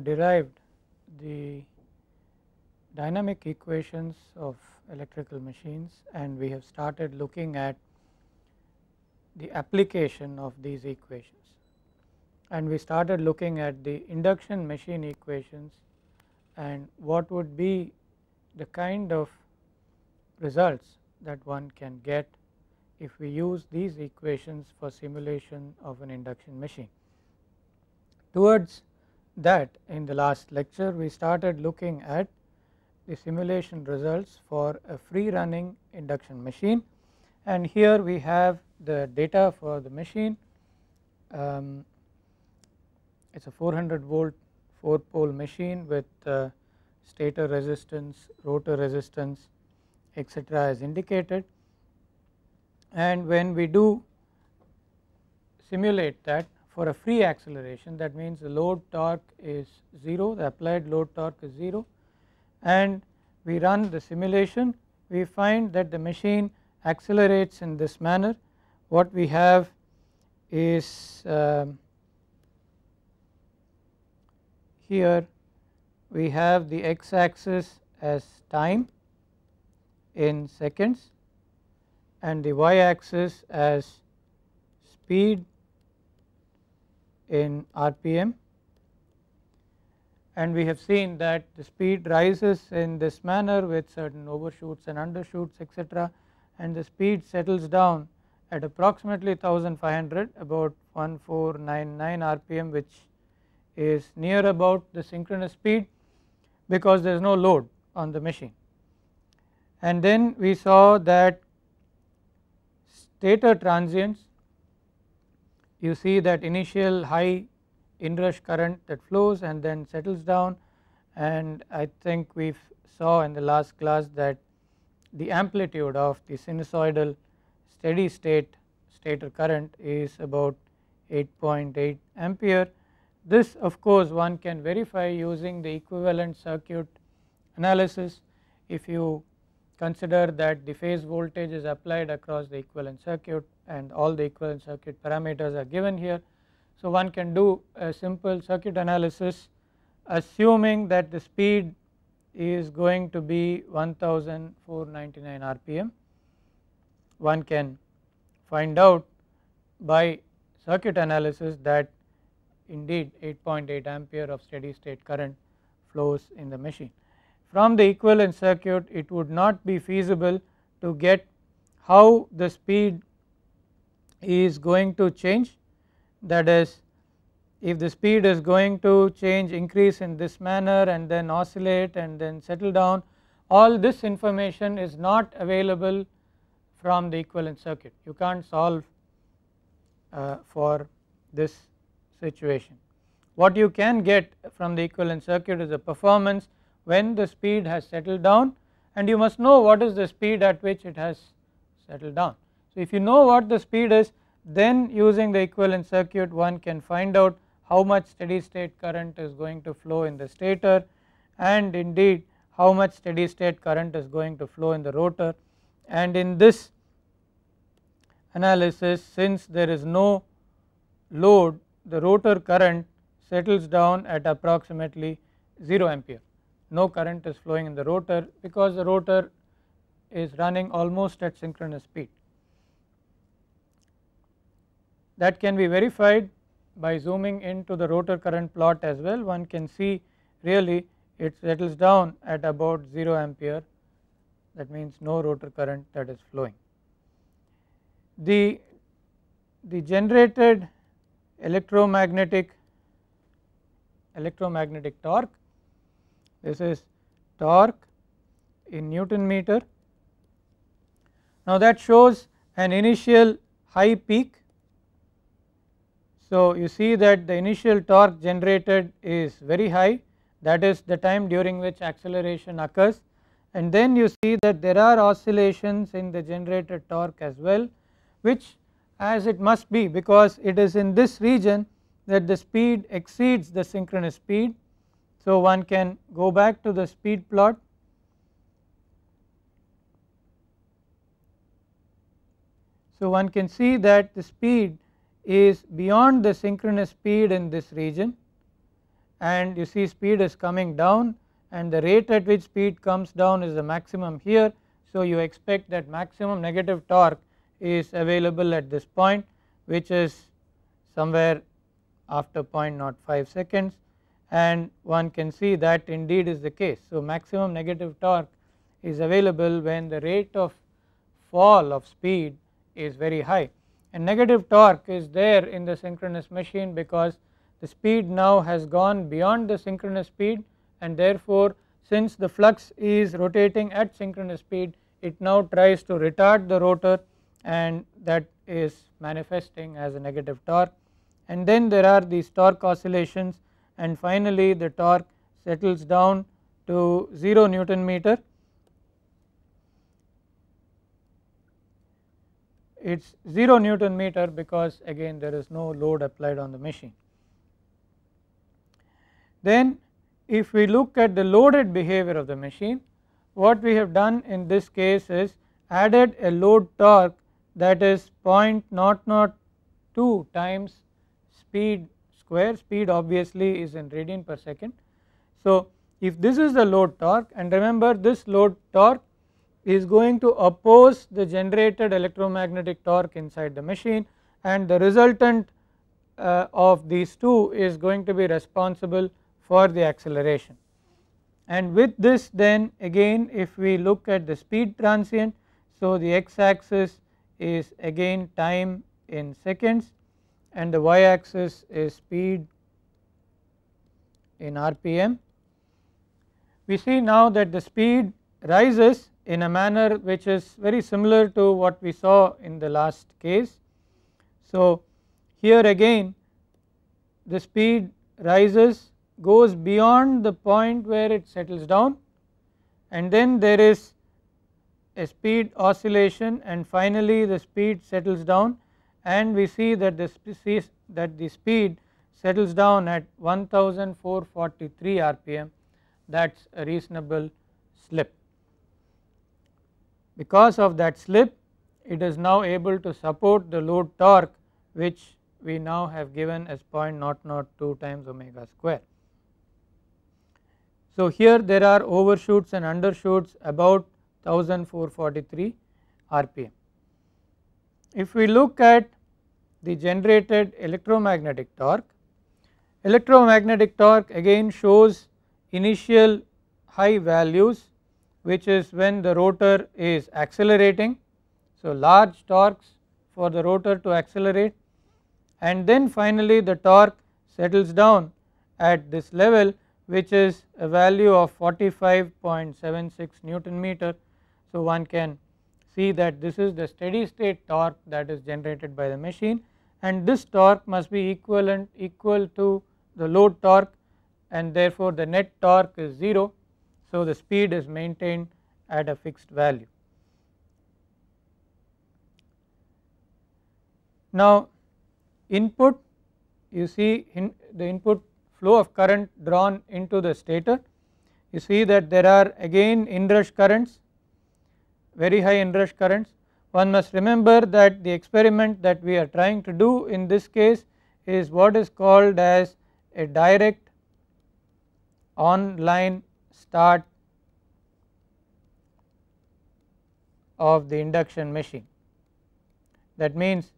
have derived the dynamic equations of electrical machines and we have started looking at the application of these equations and we started looking at the induction machine equations and what would be the kind of results that one can get if we use these equations for simulation of an induction machine. Towards that in the last lecture we started looking at the simulation results for a free running induction machine and here we have the data for the machine um, it is a 400 volt 4 pole machine with uh, stator resistance, rotor resistance etc as indicated and when we do simulate that for a free acceleration that means the load torque is 0 the applied load torque is 0 and we run the simulation we find that the machine accelerates in this manner what we have is uh, here we have the x axis as time in seconds and the y axis as speed in RPM and we have seen that the speed rises in this manner with certain overshoots and undershoots etc and the speed settles down at approximately 1500 about 1499 rpm which is near about the synchronous speed because there is no load on the machine. And then we saw that stator transients you see that initial high inrush current that flows and then settles down and I think we saw in the last class that the amplitude of the sinusoidal steady state stator current is about 8.8 ampere. This of course one can verify using the equivalent circuit analysis if you consider that the phase voltage is applied across the equivalent circuit and all the equivalent circuit parameters are given here. So one can do a simple circuit analysis assuming that the speed is going to be 1499 rpm. One can find out by circuit analysis that indeed 8.8 ampere of steady state current flows in the machine. From the equivalent circuit it would not be feasible to get how the speed is going to change that is if the speed is going to change increase in this manner and then oscillate and then settle down all this information is not available from the equivalent circuit you can't solve uh, for this situation. What you can get from the equivalent circuit is a performance when the speed has settled down and you must know what is the speed at which it has settled down. So if you know what the speed is then using the equivalent circuit one can find out how much steady state current is going to flow in the stator and indeed how much steady state current is going to flow in the rotor and in this analysis since there is no load the rotor current settles down at approximately 0 ampere no current is flowing in the rotor because the rotor is running almost at synchronous speed that can be verified by zooming into the rotor current plot as well one can see really it settles down at about 0 ampere that means no rotor current that is flowing. The, the generated electromagnetic electromagnetic torque this is torque in Newton meter. Now that shows an initial high peak so, you see that the initial torque generated is very high that is the time during which acceleration occurs and then you see that there are oscillations in the generated torque as well which as it must be because it is in this region that the speed exceeds the synchronous speed. So, one can go back to the speed plot So, one can see that the speed is beyond the synchronous speed in this region and you see speed is coming down and the rate at which speed comes down is the maximum here. So, you expect that maximum negative torque is available at this point which is somewhere after 0.05 seconds and one can see that indeed is the case. So, maximum negative torque is available when the rate of fall of speed is very high and negative torque is there in the synchronous machine because the speed now has gone beyond the synchronous speed and therefore since the flux is rotating at synchronous speed it now tries to retard the rotor and that is manifesting as a negative torque and then there are these torque oscillations and finally the torque settles down to 0 Newton meter it is 0 Newton meter because again there is no load applied on the machine. Then if we look at the loaded behavior of the machine what we have done in this case is added a load torque that is 0.002 times speed square speed obviously is in radian per second. So if this is the load torque and remember this load torque is going to oppose the generated electromagnetic torque inside the machine and the resultant uh, of these two is going to be responsible for the acceleration. And with this then again if we look at the speed transient, so the x axis is again time in seconds and the y axis is speed in RPM. We see now that the speed rises in a manner which is very similar to what we saw in the last case. So, here again the speed rises goes beyond the point where it settles down and then there is a speed oscillation and finally the speed settles down and we see that the that the speed settles down at 1443 rpm that is a reasonable slip. Because of that slip it is now able to support the load torque which we now have given as 0.002 times omega square. So here there are overshoots and undershoots about 1443 rpm. If we look at the generated electromagnetic torque, electromagnetic torque again shows initial high values which is when the rotor is accelerating. So, large torques for the rotor to accelerate and then finally the torque settles down at this level which is a value of 45.76 Newton meter. So, one can see that this is the steady state torque that is generated by the machine and this torque must be equivalent equal to the load torque and therefore the net torque is 0 so, the speed is maintained at a fixed value. Now, input you see in the input flow of current drawn into the stator you see that there are again inrush currents very high inrush currents one must remember that the experiment that we are trying to do in this case is what is called as a direct online start of the induction machine. That means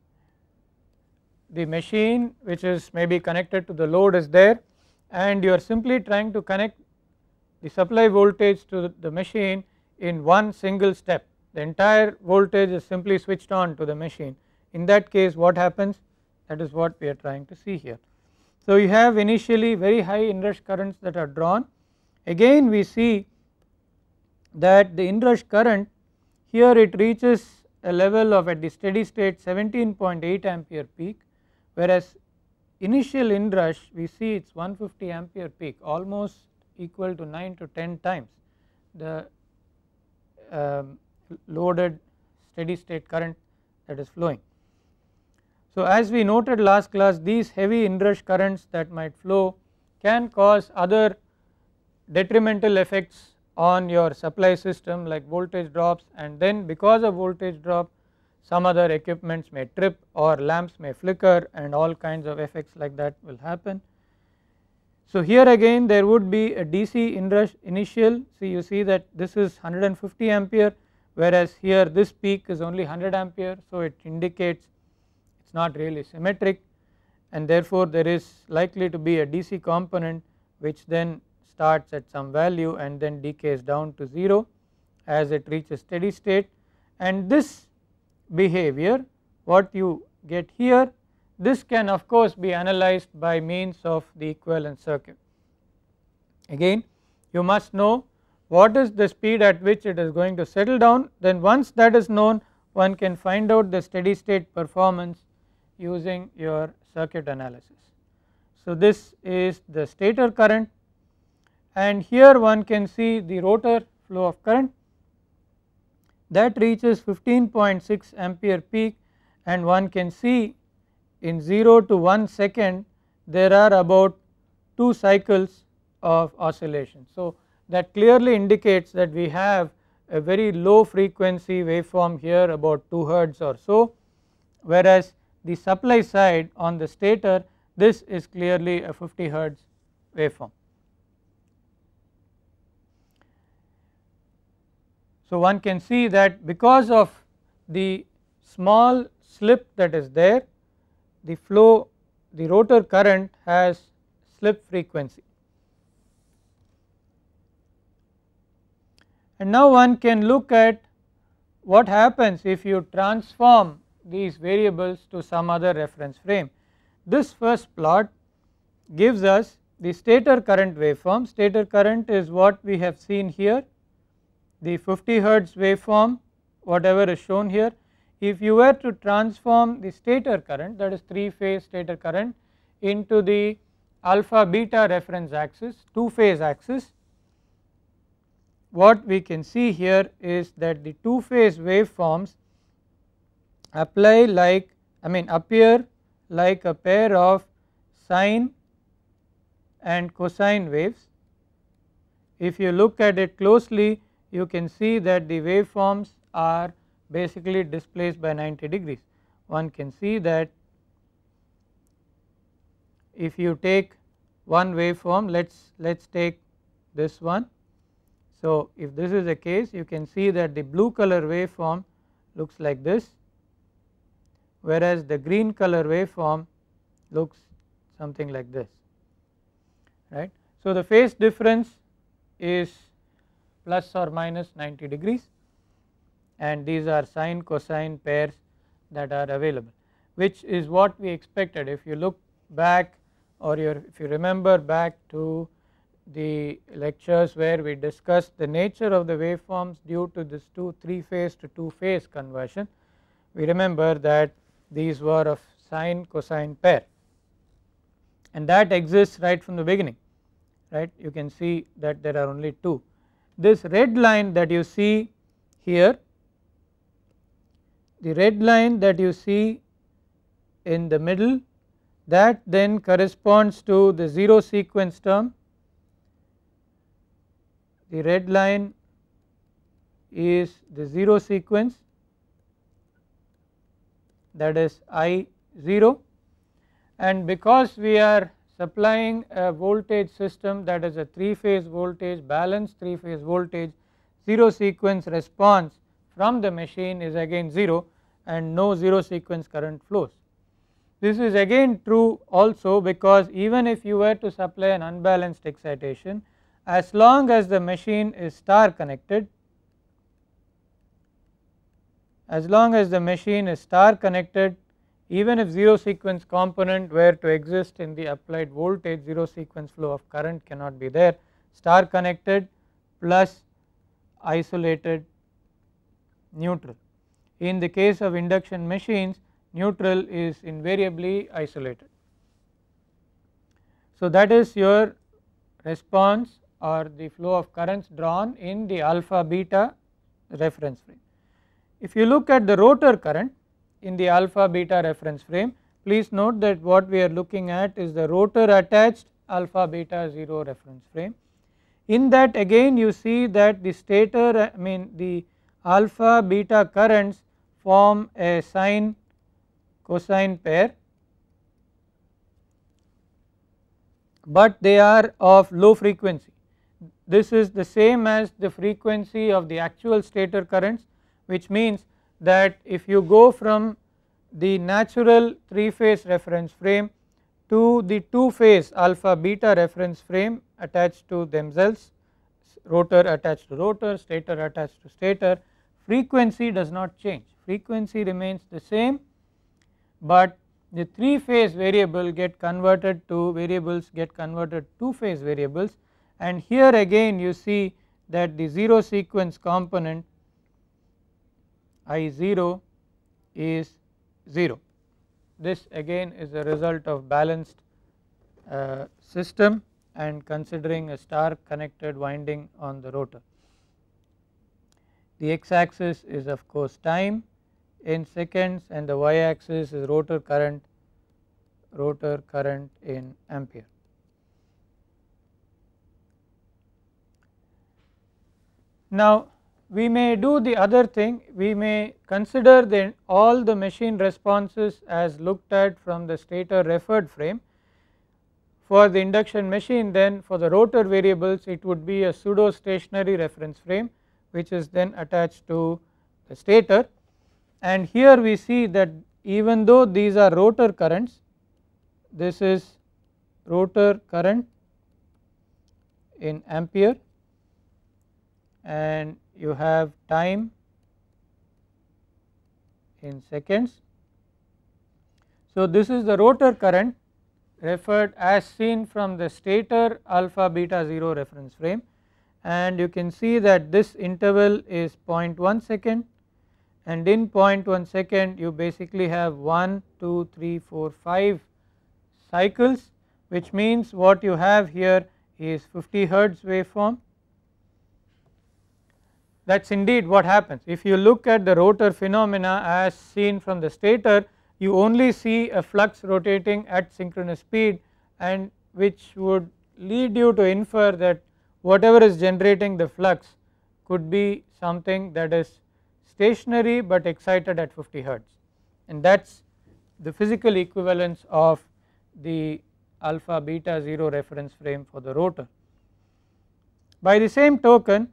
the machine which is maybe connected to the load is there and you are simply trying to connect the supply voltage to the machine in one single step. The entire voltage is simply switched on to the machine. In that case what happens that is what we are trying to see here. So you have initially very high inrush currents that are drawn Again we see that the inrush current here it reaches a level of at the steady state 17.8 ampere peak whereas initial inrush we see it is 150 ampere peak almost equal to 9 to 10 times the um, loaded steady state current that is flowing. So as we noted last class these heavy inrush currents that might flow can cause other detrimental effects on your supply system like voltage drops and then because of voltage drop some other equipments may trip or lamps may flicker and all kinds of effects like that will happen. So here again there would be a DC initial see you see that this is 150 ampere whereas here this peak is only 100 ampere so it indicates it is not really symmetric and therefore there is likely to be a DC component which then starts at some value and then decays down to 0 as it reaches steady state and this behavior what you get here this can of course be analyzed by means of the equivalent circuit. Again you must know what is the speed at which it is going to settle down then once that is known one can find out the steady state performance using your circuit analysis. So this is the stator current and here one can see the rotor flow of current that reaches 15.6 ampere peak and one can see in 0 to 1 second there are about 2 cycles of oscillation. So, that clearly indicates that we have a very low frequency waveform here about 2 hertz or so whereas the supply side on the stator this is clearly a 50 hertz waveform. So one can see that because of the small slip that is there the flow the rotor current has slip frequency. And now one can look at what happens if you transform these variables to some other reference frame. This first plot gives us the stator current waveform, stator current is what we have seen here the 50 hertz waveform whatever is shown here. If you were to transform the stator current that is 3 phase stator current into the alpha beta reference axis 2 phase axis what we can see here is that the 2 phase waveforms apply like I mean appear like a pair of sine and cosine waves. If you look at it closely you can see that the waveforms are basically displaced by 90 degrees. One can see that if you take one waveform let's let's take this one. So if this is the case you can see that the blue color waveform looks like this whereas the green color waveform looks something like this right. So the phase difference is plus or minus 90 degrees and these are sine cosine pairs that are available which is what we expected if you look back or if you remember back to the lectures where we discussed the nature of the waveforms due to this two three phase to two phase conversion we remember that these were of sine cosine pair and that exists right from the beginning right you can see that there are only two this red line that you see here the red line that you see in the middle that then corresponds to the 0 sequence term the red line is the 0 sequence that is I 0 and because we are supplying a voltage system that is a 3 phase voltage balanced 3 phase voltage 0 sequence response from the machine is again 0 and no 0 sequence current flows. This is again true also because even if you were to supply an unbalanced excitation as long as the machine is star connected as long as the machine is star connected even if 0 sequence component were to exist in the applied voltage 0 sequence flow of current cannot be there star connected plus isolated neutral. In the case of induction machines neutral is invariably isolated. So that is your response or the flow of currents drawn in the alpha beta reference frame. If you look at the rotor current in the alpha beta reference frame. Please note that what we are looking at is the rotor attached alpha beta 0 reference frame. In that again you see that the stator I mean the alpha beta currents form a sine cosine pair but they are of low frequency. This is the same as the frequency of the actual stator currents which means that if you go from the natural 3 phase reference frame to the 2 phase alpha beta reference frame attached to themselves rotor attached to rotor stator attached to stator frequency does not change frequency remains the same but the 3 phase variable get converted to variables get converted to phase variables and here again you see that the 0 sequence component I 0 is 0. This again is a result of balanced uh, system and considering a star connected winding on the rotor. The x axis is of course time in seconds and the y axis is rotor current rotor current in ampere. Now we may do the other thing we may consider then all the machine responses as looked at from the stator referred frame. For the induction machine then for the rotor variables it would be a pseudo stationary reference frame which is then attached to the stator and here we see that even though these are rotor currents this is rotor current in ampere and you have time in seconds. So, this is the rotor current referred as seen from the stator alpha beta 0 reference frame and you can see that this interval is 0.1 second and in 0.1 second you basically have 1, 2, 3, 4, 5 cycles which means what you have here is 50 hertz waveform that is indeed what happens. If you look at the rotor phenomena as seen from the stator you only see a flux rotating at synchronous speed and which would lead you to infer that whatever is generating the flux could be something that is stationary but excited at 50 hertz and that is the physical equivalence of the alpha beta 0 reference frame for the rotor. By the same token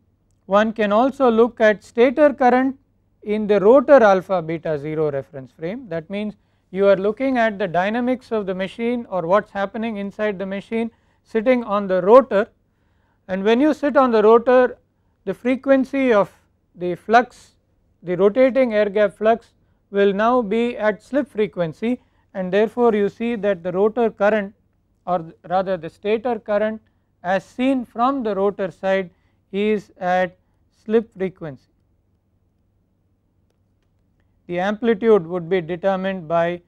one can also look at stator current in the rotor alpha beta 0 reference frame that means you are looking at the dynamics of the machine or what is happening inside the machine sitting on the rotor and when you sit on the rotor the frequency of the flux the rotating air gap flux will now be at slip frequency and therefore you see that the rotor current or rather the stator current as seen from the rotor side is at slip frequency. The amplitude would be determined by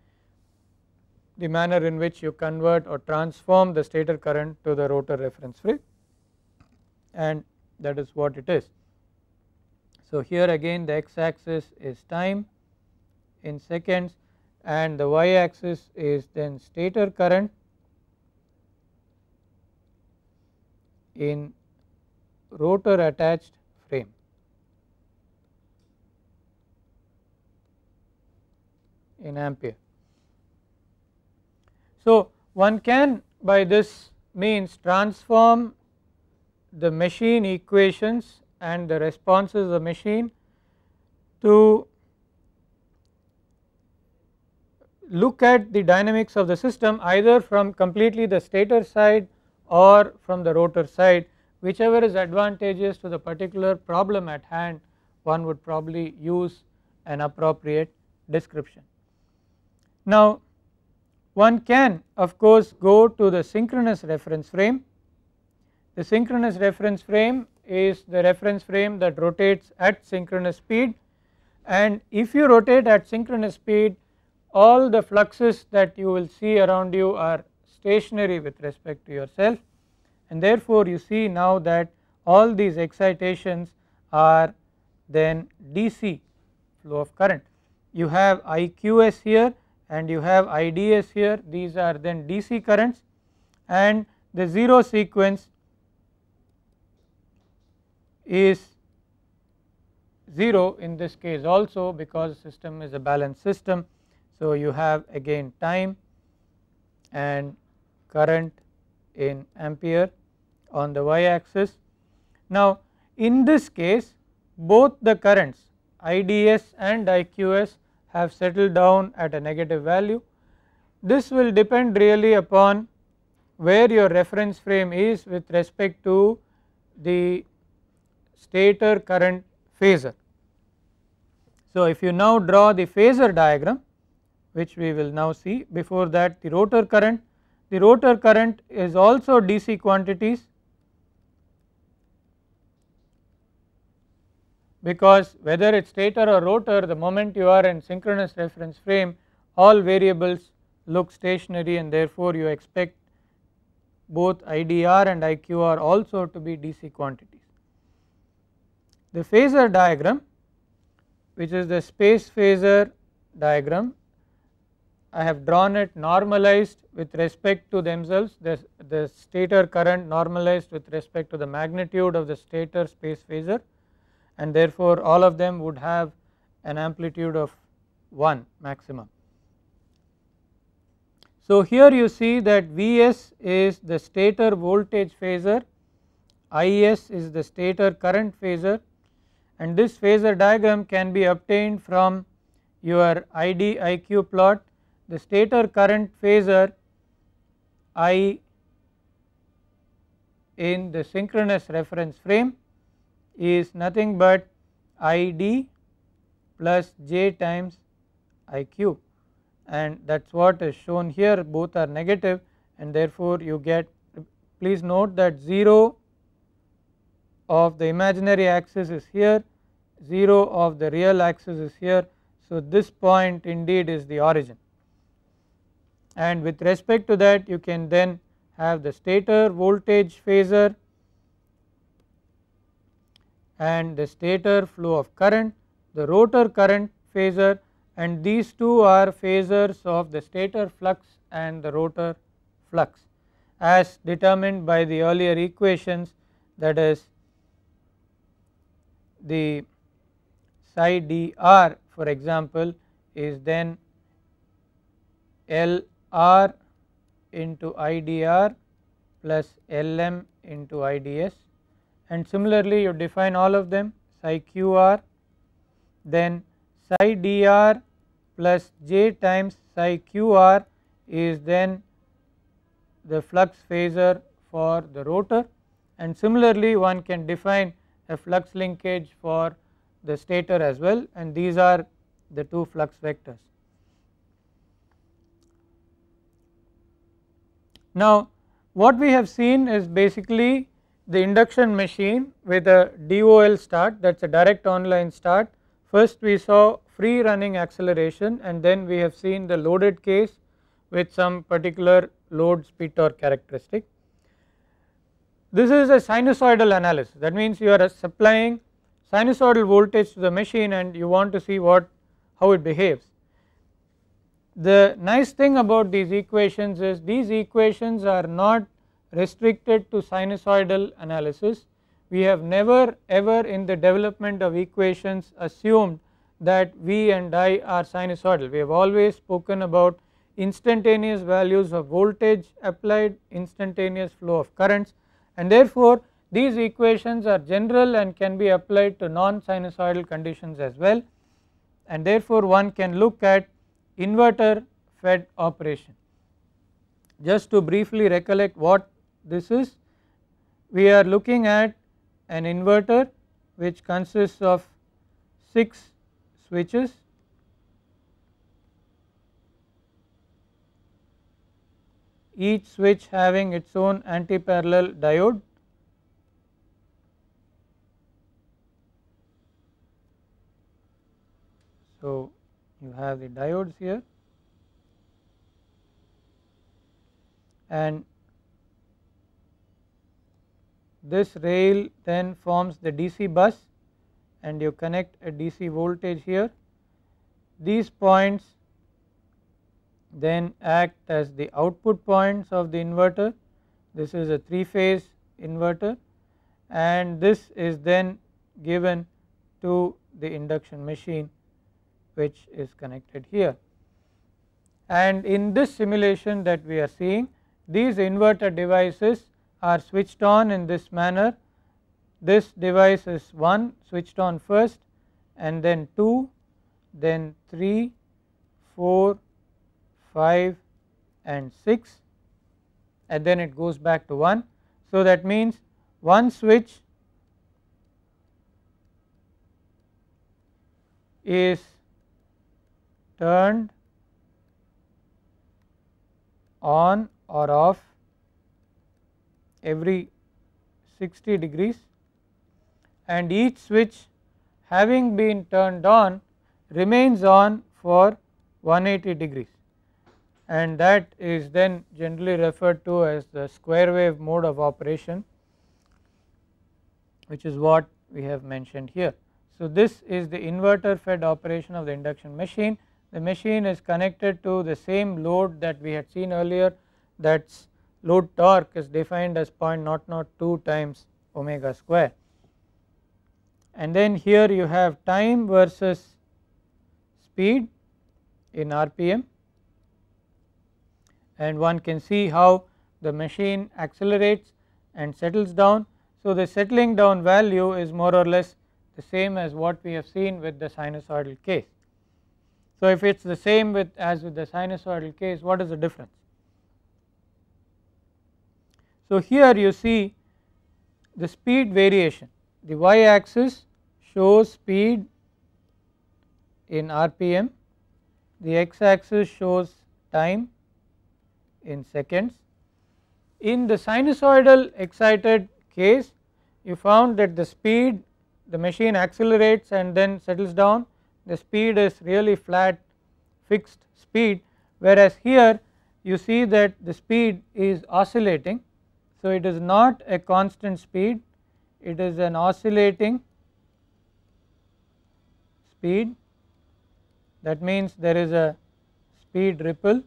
the manner in which you convert or transform the stator current to the rotor reference free and that is what it is. So here again the x axis is time in seconds and the y axis is then stator current in rotor attached frame. in ampere. So, one can by this means transform the machine equations and the responses of the machine to look at the dynamics of the system either from completely the stator side or from the rotor side whichever is advantageous to the particular problem at hand one would probably use an appropriate description. Now one can of course go to the synchronous reference frame. The synchronous reference frame is the reference frame that rotates at synchronous speed and if you rotate at synchronous speed all the fluxes that you will see around you are stationary with respect to yourself and therefore you see now that all these excitations are then DC flow of current. You have IQS here and you have IDS here these are then DC currents and the 0 sequence is 0 in this case also because system is a balanced system. So you have again time and current in ampere on the y axis. Now in this case both the currents IDS and IQS have settled down at a negative value. This will depend really upon where your reference frame is with respect to the stator current phasor. So, if you now draw the phasor diagram which we will now see before that the rotor current, the rotor current is also DC quantities because whether it is stator or rotor the moment you are in synchronous reference frame all variables look stationary and therefore you expect both IDR and IQR also to be DC quantities. The phasor diagram which is the space phasor diagram I have drawn it normalized with respect to themselves the, the stator current normalized with respect to the magnitude of the stator space phasor and therefore all of them would have an amplitude of 1 maximum. So here you see that Vs is the stator voltage phasor, Is is the stator current phasor and this phasor diagram can be obtained from your ID IQ plot. The stator current phasor I in the synchronous reference frame is nothing but id plus j times iq and that is what is shown here both are negative and therefore you get please note that 0 of the imaginary axis is here 0 of the real axis is here. So, this point indeed is the origin and with respect to that you can then have the stator voltage phasor and the stator flow of current, the rotor current phasor and these two are phasors of the stator flux and the rotor flux as determined by the earlier equations that is the psi dr for example is then LR into IDR plus LM into IDS and similarly you define all of them psi qr then psi dr plus j times psi qr is then the flux phasor for the rotor and similarly one can define a flux linkage for the stator as well and these are the two flux vectors. Now what we have seen is basically the induction machine with a DOL start that is a direct online start. First we saw free running acceleration and then we have seen the loaded case with some particular load speed torque characteristic. This is a sinusoidal analysis that means you are supplying sinusoidal voltage to the machine and you want to see what how it behaves. The nice thing about these equations is these equations are not restricted to sinusoidal analysis. We have never ever in the development of equations assumed that V and I are sinusoidal. We have always spoken about instantaneous values of voltage applied instantaneous flow of currents and therefore these equations are general and can be applied to non sinusoidal conditions as well and therefore one can look at inverter fed operation. Just to briefly recollect what this is we are looking at an inverter which consists of 6 switches each switch having its own anti-parallel diode So, you have the diodes here and this rail then forms the DC bus and you connect a DC voltage here. These points then act as the output points of the inverter. This is a 3 phase inverter and this is then given to the induction machine which is connected here. And in this simulation that we are seeing these inverter devices are switched on in this manner this device is 1 switched on first and then 2 then 3 4 5 and 6 and then it goes back to 1. So, that means one switch is turned on or off every 60 degrees and each switch having been turned on remains on for 180 degrees and that is then generally referred to as the square wave mode of operation which is what we have mentioned here. So, this is the inverter fed operation of the induction machine. The machine is connected to the same load that we had seen earlier that is load torque is defined as 0.002 times omega square and then here you have time versus speed in rpm and one can see how the machine accelerates and settles down. So, the settling down value is more or less the same as what we have seen with the sinusoidal case. So, if it is the same with as with the sinusoidal case what is the difference? So, here you see the speed variation the y axis shows speed in rpm the x axis shows time in seconds. In the sinusoidal excited case you found that the speed the machine accelerates and then settles down the speed is really flat fixed speed whereas here you see that the speed is oscillating so, it is not a constant speed, it is an oscillating speed that means there is a speed ripple.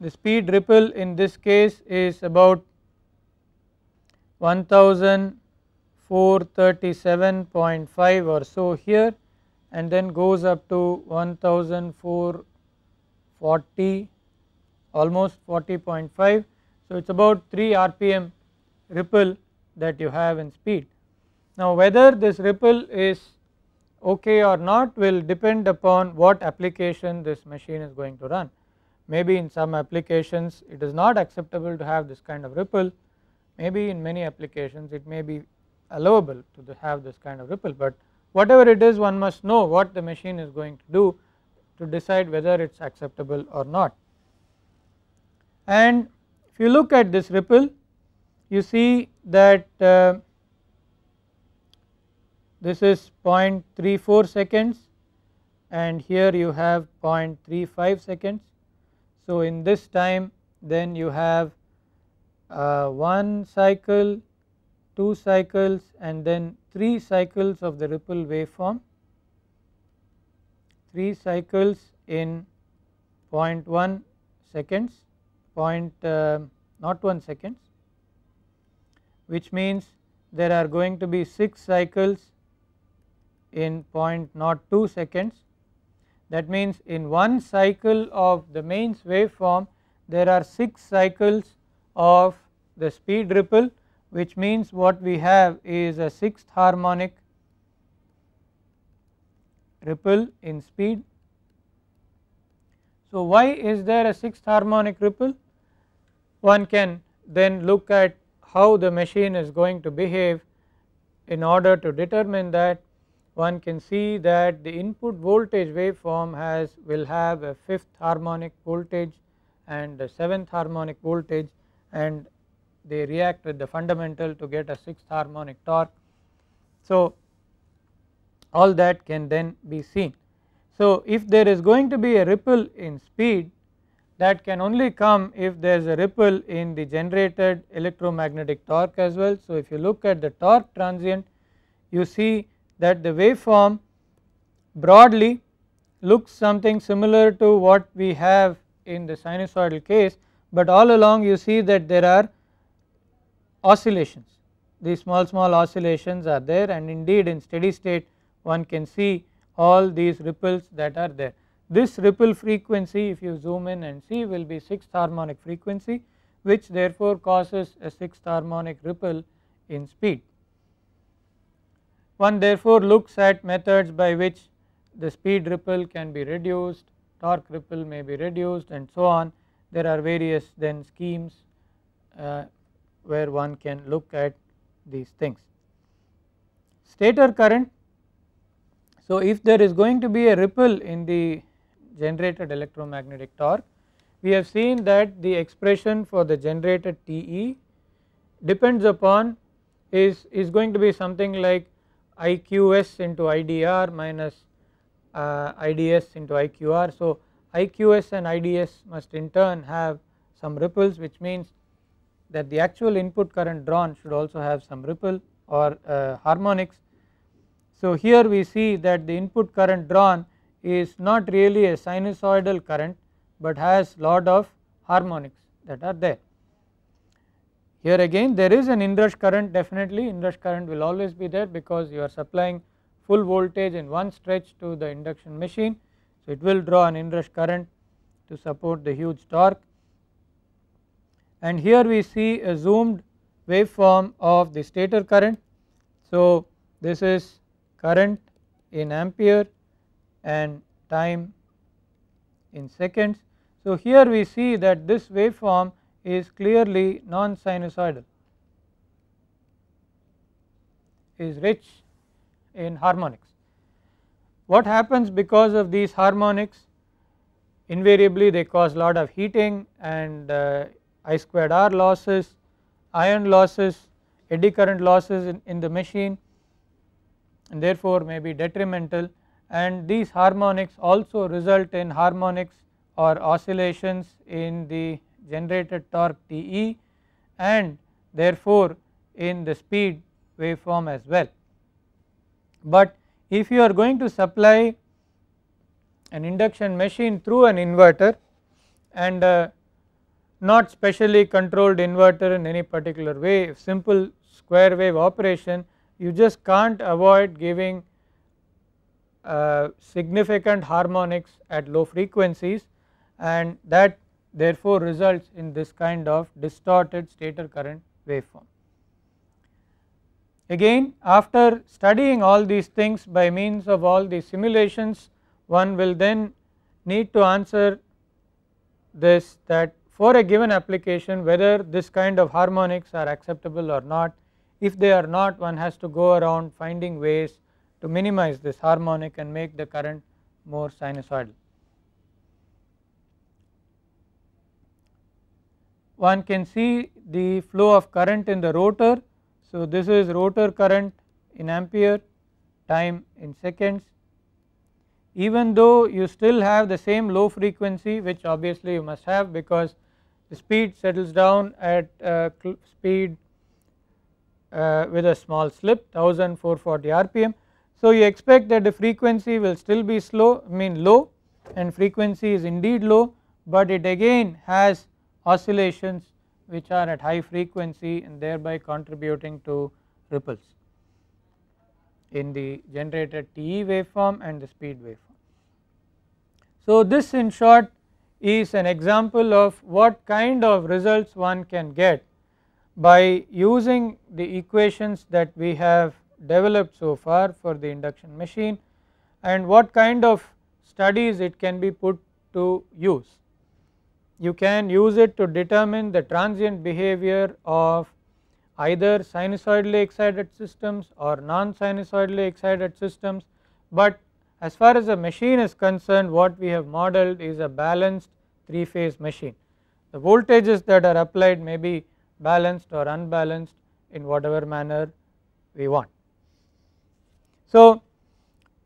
The speed ripple in this case is about 1437.5 or so here and then goes up to 1440 almost 40.5. So, it is about 3 rpm ripple that you have in speed. Now, whether this ripple is okay or not will depend upon what application this machine is going to run. Maybe in some applications it is not acceptable to have this kind of ripple, maybe in many applications it may be allowable to have this kind of ripple, but whatever it is one must know what the machine is going to do to decide whether it is acceptable or not and if you look at this ripple you see that uh, this is 0.34 seconds and here you have 0.35 seconds. So in this time then you have uh, 1 cycle, 2 cycles and then 3 cycles of the ripple waveform, 3 cycles in 0.1 seconds point uh, not 1 seconds which means there are going to be 6 cycles in point not 2 seconds that means in one cycle of the mains waveform there are 6 cycles of the speed ripple which means what we have is a 6th harmonic ripple in speed. So, why is there a 6th harmonic ripple? one can then look at how the machine is going to behave in order to determine that one can see that the input voltage waveform has will have a fifth harmonic voltage and a seventh harmonic voltage and they react with the fundamental to get a sixth harmonic torque. So all that can then be seen. So if there is going to be a ripple in speed that can only come if there is a ripple in the generated electromagnetic torque as well. So, if you look at the torque transient you see that the waveform broadly looks something similar to what we have in the sinusoidal case, but all along you see that there are oscillations these small small oscillations are there and indeed in steady state one can see all these ripples that are there. This ripple frequency if you zoom in and see will be sixth harmonic frequency which therefore causes a sixth harmonic ripple in speed. One therefore looks at methods by which the speed ripple can be reduced, torque ripple may be reduced and so on. There are various then schemes uh, where one can look at these things. Stator current, so if there is going to be a ripple in the generated electromagnetic torque. We have seen that the expression for the generated TE depends upon is, is going to be something like IQS into IDR minus uh, IDS into IQR. So, IQS and IDS must in turn have some ripples which means that the actual input current drawn should also have some ripple or uh, harmonics. So, here we see that the input current drawn is not really a sinusoidal current but has lot of harmonics that are there. Here again there is an inrush current definitely inrush current will always be there because you are supplying full voltage in one stretch to the induction machine. So it will draw an inrush current to support the huge torque and here we see a zoomed waveform of the stator current. So this is current in ampere and time in seconds. So, here we see that this waveform is clearly non sinusoidal is rich in harmonics. What happens because of these harmonics? Invariably they cause lot of heating and uh, I squared R losses, ion losses, eddy current losses in, in the machine and therefore may be detrimental and these harmonics also result in harmonics or oscillations in the generated torque Te and therefore in the speed waveform as well. But if you are going to supply an induction machine through an inverter and uh, not specially controlled inverter in any particular way simple square wave operation you just can't avoid giving uh, significant harmonics at low frequencies and that therefore results in this kind of distorted stator current waveform. Again after studying all these things by means of all these simulations one will then need to answer this that for a given application whether this kind of harmonics are acceptable or not if they are not one has to go around finding ways to minimize this harmonic and make the current more sinusoidal. One can see the flow of current in the rotor. So, this is rotor current in ampere time in seconds even though you still have the same low frequency which obviously you must have because the speed settles down at uh, speed uh, with a small slip 1440 rpm so you expect that the frequency will still be slow I mean low and frequency is indeed low but it again has oscillations which are at high frequency and thereby contributing to ripples in the generated TE waveform and the speed waveform. So this in short is an example of what kind of results one can get by using the equations that we have developed so far for the induction machine and what kind of studies it can be put to use. You can use it to determine the transient behavior of either sinusoidally excited systems or non-sinusoidally excited systems, but as far as the machine is concerned what we have modeled is a balanced three phase machine. The voltages that are applied may be balanced or unbalanced in whatever manner we want. So,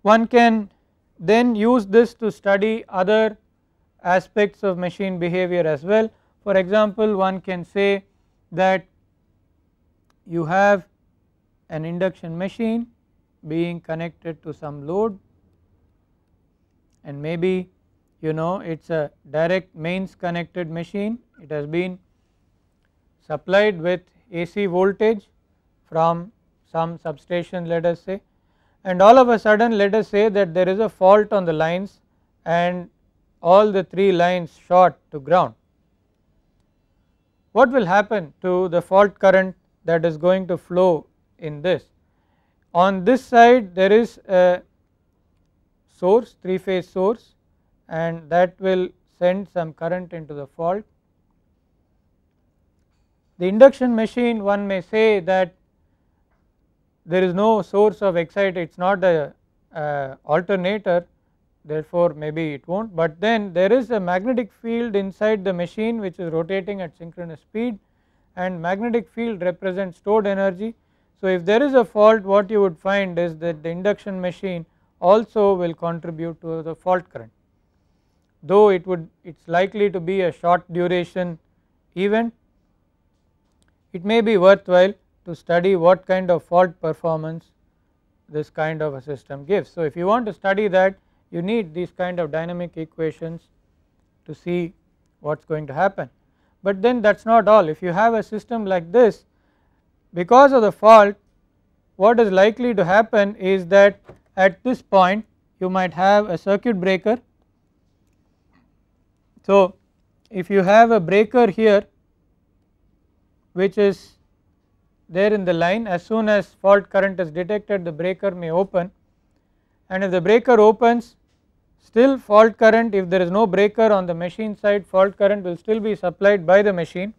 one can then use this to study other aspects of machine behavior as well. For example, one can say that you have an induction machine being connected to some load and maybe you know it is a direct mains connected machine it has been supplied with AC voltage from some substation let us say and all of a sudden let us say that there is a fault on the lines and all the three lines short to ground. What will happen to the fault current that is going to flow in this? On this side there is a source 3 phase source and that will send some current into the fault. The induction machine one may say that there is no source of excite it is not the uh, alternator therefore maybe it won't but then there is a magnetic field inside the machine which is rotating at synchronous speed and magnetic field represents stored energy. So if there is a fault what you would find is that the induction machine also will contribute to the fault current though it would it is likely to be a short duration event it may be worthwhile to study what kind of fault performance this kind of a system gives. So, if you want to study that you need these kind of dynamic equations to see what is going to happen. But then that is not all if you have a system like this because of the fault what is likely to happen is that at this point you might have a circuit breaker. So, if you have a breaker here which is there in the line as soon as fault current is detected the breaker may open and if the breaker opens still fault current if there is no breaker on the machine side fault current will still be supplied by the machine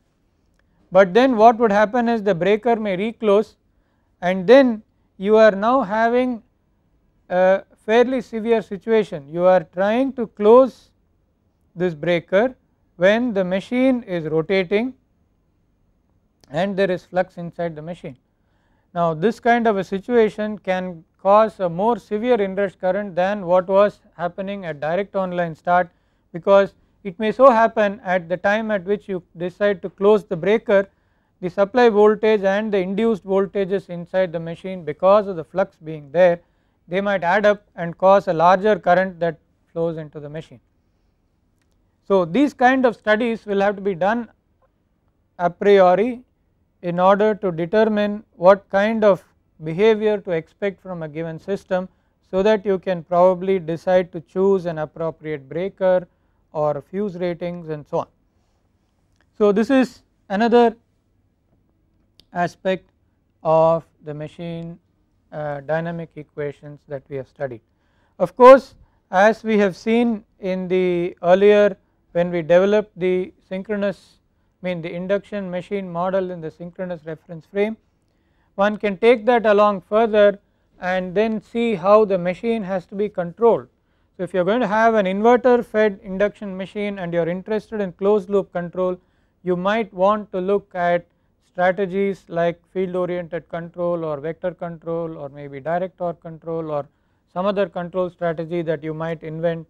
but then what would happen is the breaker may reclose and then you are now having a fairly severe situation you are trying to close this breaker when the machine is rotating and there is flux inside the machine. Now this kind of a situation can cause a more severe inrush current than what was happening at direct online start because it may so happen at the time at which you decide to close the breaker the supply voltage and the induced voltages inside the machine because of the flux being there they might add up and cause a larger current that flows into the machine. So these kind of studies will have to be done a priori in order to determine what kind of behavior to expect from a given system so that you can probably decide to choose an appropriate breaker or fuse ratings and so on. So this is another aspect of the machine uh, dynamic equations that we have studied. Of course as we have seen in the earlier when we developed the synchronous mean the induction machine model in the synchronous reference frame. One can take that along further and then see how the machine has to be controlled. So if you are going to have an inverter fed induction machine and you are interested in closed loop control you might want to look at strategies like field oriented control or vector control or maybe direct torque control or some other control strategy that you might invent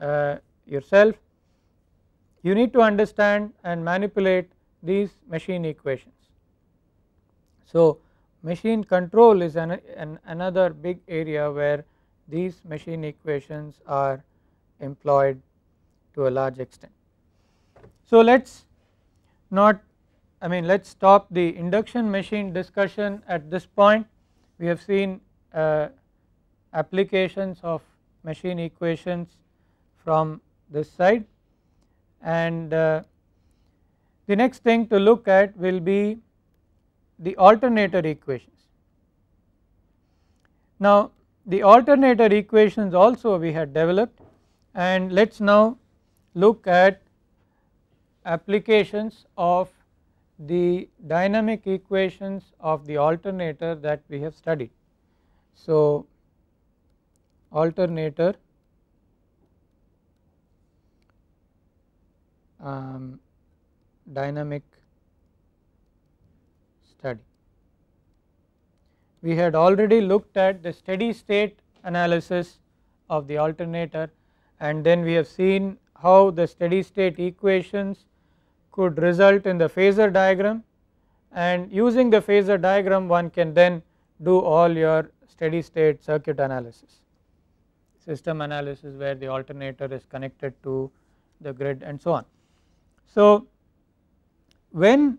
uh, yourself you need to understand and manipulate these machine equations. So machine control is an, an another big area where these machine equations are employed to a large extent. So let us not I mean let us stop the induction machine discussion at this point we have seen uh, applications of machine equations from this side and uh, the next thing to look at will be the alternator equations. Now the alternator equations also we had developed and let us now look at applications of the dynamic equations of the alternator that we have studied. So alternator um, dynamic study. We had already looked at the steady state analysis of the alternator and then we have seen how the steady state equations could result in the phasor diagram and using the phasor diagram one can then do all your steady state circuit analysis system analysis where the alternator is connected to the grid and so on. So, when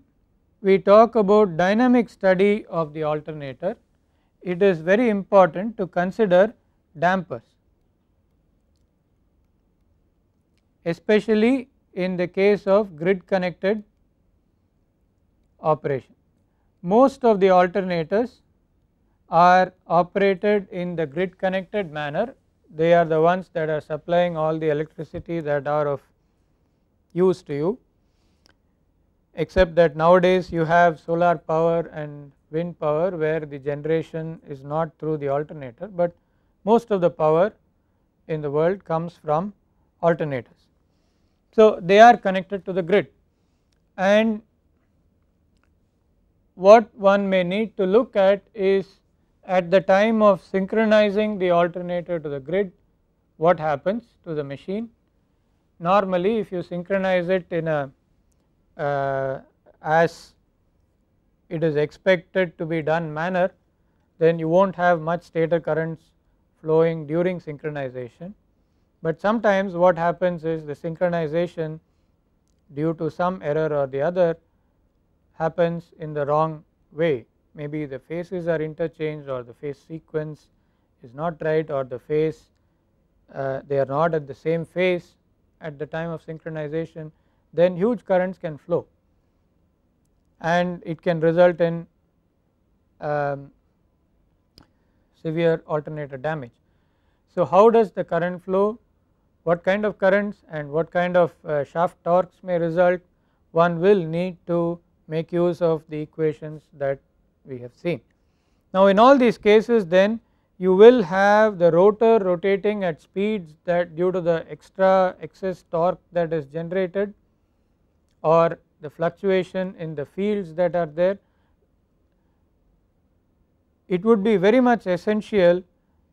we talk about dynamic study of the alternator it is very important to consider dampers especially in the case of grid connected operation. Most of the alternators are operated in the grid connected manner they are the ones that are supplying all the electricity that are of use to you except that nowadays you have solar power and wind power where the generation is not through the alternator, but most of the power in the world comes from alternators. So, they are connected to the grid and what one may need to look at is at the time of synchronizing the alternator to the grid what happens to the machine. Normally if you synchronize it in a uh, as it is expected to be done manner then you will not have much stator currents flowing during synchronization. But sometimes what happens is the synchronization due to some error or the other happens in the wrong way maybe the phases are interchanged or the phase sequence is not right or the phase uh, they are not at the same phase at the time of synchronization then huge currents can flow and it can result in um, severe alternator damage. So, how does the current flow, what kind of currents and what kind of uh, shaft torques may result one will need to make use of the equations that we have seen. Now, in all these cases then you will have the rotor rotating at speeds that due to the extra excess torque that is generated or the fluctuation in the fields that are there it would be very much essential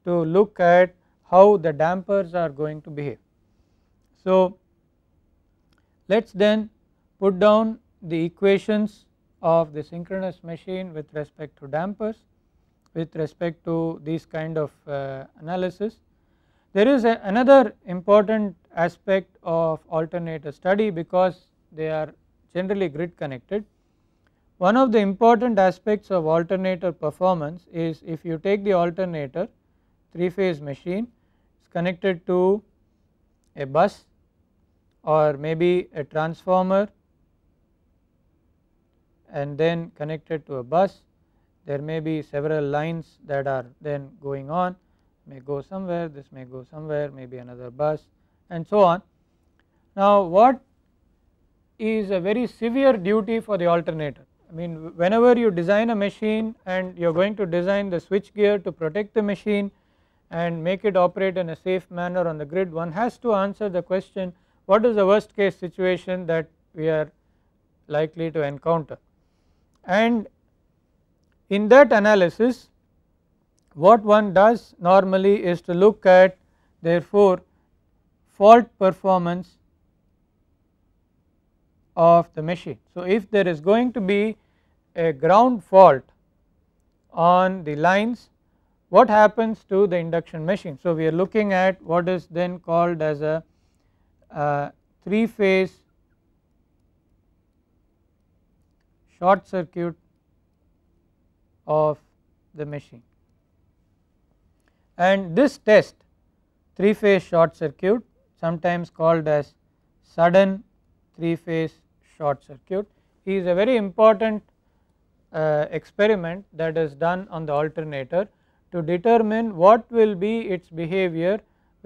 to look at how the dampers are going to behave. So let us then put down the equations of the synchronous machine with respect to dampers with respect to these kind of uh, analysis. There is another important aspect of alternator study because they are generally grid connected. One of the important aspects of alternator performance is if you take the alternator 3 phase machine is connected to a bus or maybe a transformer and then connected to a bus there may be several lines that are then going on may go somewhere this may go somewhere maybe another bus and so on. Now what is a very severe duty for the alternator. I mean whenever you design a machine and you are going to design the switch gear to protect the machine and make it operate in a safe manner on the grid one has to answer the question what is the worst case situation that we are likely to encounter. And in that analysis what one does normally is to look at therefore fault performance of the machine. So, if there is going to be a ground fault on the lines what happens to the induction machine. So, we are looking at what is then called as a uh, 3 phase short circuit of the machine and this test 3 phase short circuit sometimes called as sudden 3 phase short circuit is a very important uh, experiment that is done on the alternator to determine what will be its behavior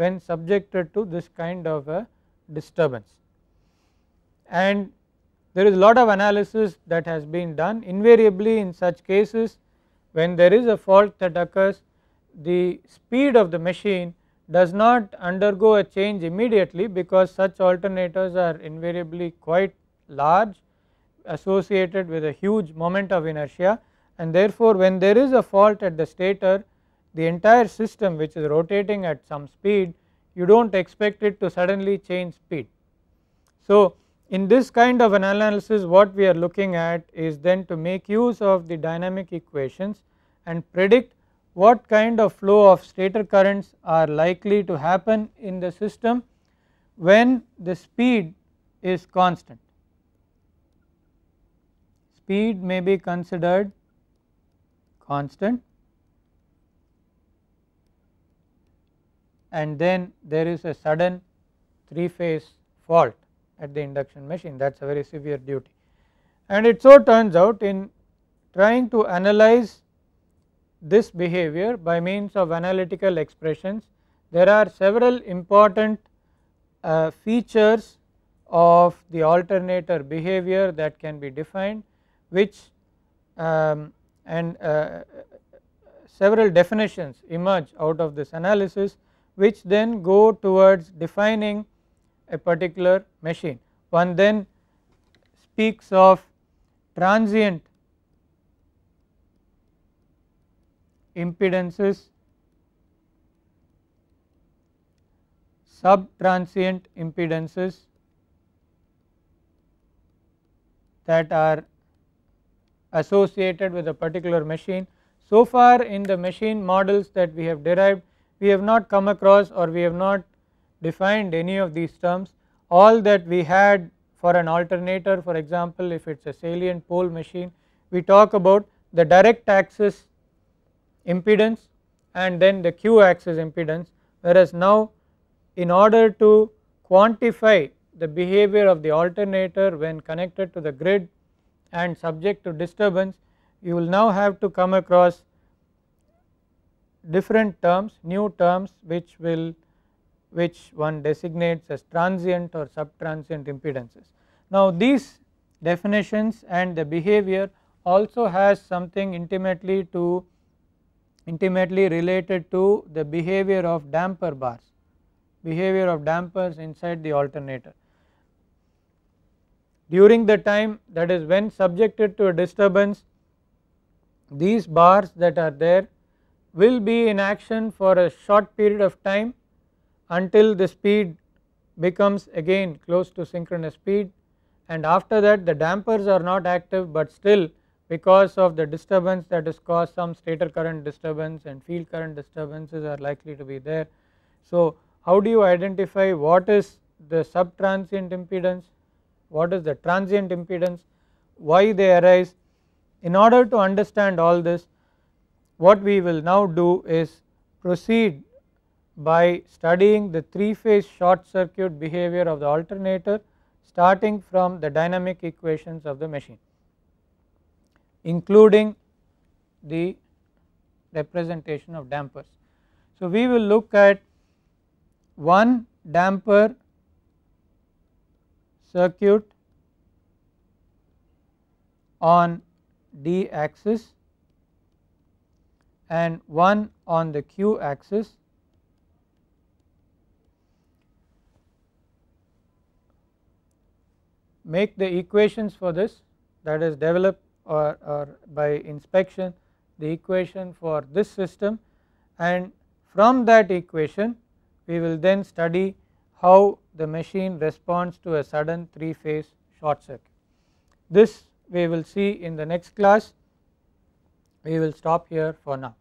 when subjected to this kind of a disturbance. And there is a lot of analysis that has been done invariably in such cases when there is a fault that occurs the speed of the machine does not undergo a change immediately because such alternators are invariably quite large associated with a huge moment of inertia and therefore when there is a fault at the stator the entire system which is rotating at some speed you do not expect it to suddenly change speed. So in this kind of an analysis what we are looking at is then to make use of the dynamic equations and predict what kind of flow of stator currents are likely to happen in the system when the speed is constant speed may be considered constant and then there is a sudden 3 phase fault at the induction machine that is a very severe duty. And it so turns out in trying to analyze this behavior by means of analytical expressions there are several important uh, features of the alternator behavior that can be defined which um, and uh, several definitions emerge out of this analysis which then go towards defining a particular machine. One then speaks of transient impedances, subtransient impedances that are associated with a particular machine. So far in the machine models that we have derived we have not come across or we have not defined any of these terms all that we had for an alternator for example if it is a salient pole machine we talk about the direct axis impedance and then the q axis impedance whereas now in order to quantify the behavior of the alternator when connected to the grid and subject to disturbance you will now have to come across different terms new terms which will which one designates as transient or subtransient impedances. Now these definitions and the behavior also has something intimately to intimately related to the behavior of damper bars behavior of dampers inside the alternator during the time that is when subjected to a disturbance these bars that are there will be in action for a short period of time until the speed becomes again close to synchronous speed and after that the dampers are not active but still because of the disturbance that is caused some stator current disturbance and field current disturbances are likely to be there. So how do you identify what is the subtransient impedance what is the transient impedance, why they arise. In order to understand all this what we will now do is proceed by studying the three phase short circuit behavior of the alternator starting from the dynamic equations of the machine including the representation of dampers. So, we will look at one damper circuit on d axis and one on the q axis. Make the equations for this that is developed or, or by inspection the equation for this system and from that equation we will then study how the machine responds to a sudden 3 phase short circuit. This we will see in the next class, we will stop here for now.